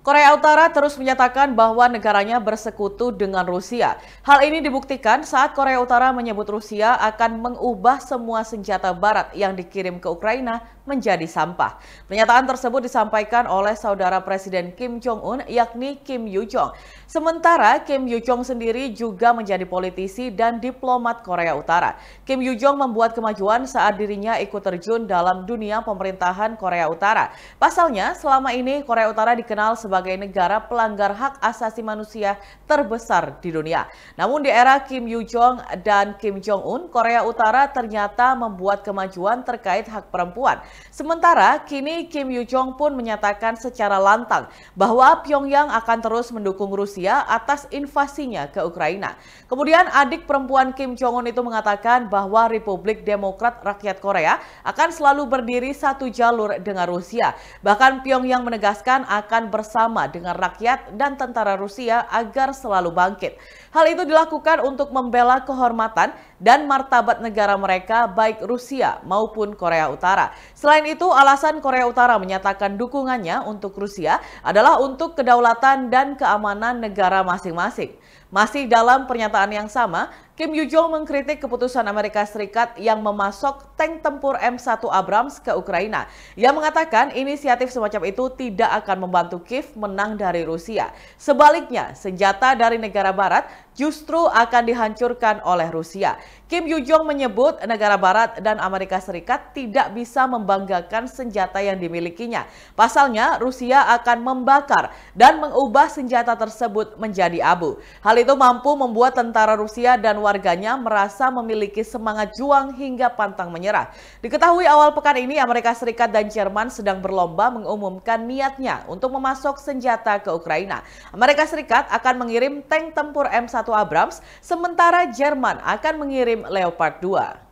Korea Utara terus menyatakan bahwa negaranya bersekutu dengan Rusia. Hal ini dibuktikan saat Korea Utara menyebut Rusia akan mengubah semua senjata barat yang dikirim ke Ukraina menjadi sampah. Pernyataan tersebut disampaikan oleh saudara Presiden Kim Jong-un yakni Kim Yu-jong. Sementara Kim Yu-jong sendiri juga menjadi politisi dan diplomat Korea Utara. Kim Yu-jong membuat kemajuan saat dirinya ikut terjun dalam dunia pemerintahan Korea Utara. Pasalnya, selama ini Korea Utara dikenal sebagai sebagai negara pelanggar hak asasi manusia terbesar di dunia. Namun di era Kim Yu Jong dan Kim Jong Un, Korea Utara ternyata membuat kemajuan terkait hak perempuan. Sementara kini Kim Yu Jong pun menyatakan secara lantang bahwa Pyongyang akan terus mendukung Rusia atas invasinya ke Ukraina. Kemudian adik perempuan Kim Jong Un itu mengatakan bahwa Republik Demokrat Rakyat Korea akan selalu berdiri satu jalur dengan Rusia. Bahkan Pyongyang menegaskan akan bersama bersama dengan rakyat dan tentara Rusia agar selalu bangkit. Hal itu dilakukan untuk membela kehormatan dan martabat negara mereka baik Rusia maupun Korea Utara. Selain itu, alasan Korea Utara menyatakan dukungannya untuk Rusia adalah untuk kedaulatan dan keamanan negara masing-masing. Masih dalam pernyataan yang sama, Kim Yu Jong mengkritik keputusan Amerika Serikat yang memasok tank tempur M1 Abrams ke Ukraina. Ia mengatakan inisiatif semacam itu tidak akan membantu Kiev menang dari Rusia. Sebaliknya, senjata dari negara barat justru akan dihancurkan oleh Rusia. Kim Yoo Jong menyebut negara barat dan Amerika Serikat tidak bisa membanggakan senjata yang dimilikinya. Pasalnya, Rusia akan membakar dan mengubah senjata tersebut menjadi abu. Hal itu mampu membuat tentara Rusia dan warganya merasa memiliki semangat juang hingga pantang menyerah. Diketahui awal pekan ini Amerika Serikat dan Jerman sedang berlomba mengumumkan niatnya untuk memasok senjata ke Ukraina. Amerika Serikat akan mengirim tank tempur M1 Abrams, sementara Jerman akan mengirim mengirim Leopard 2.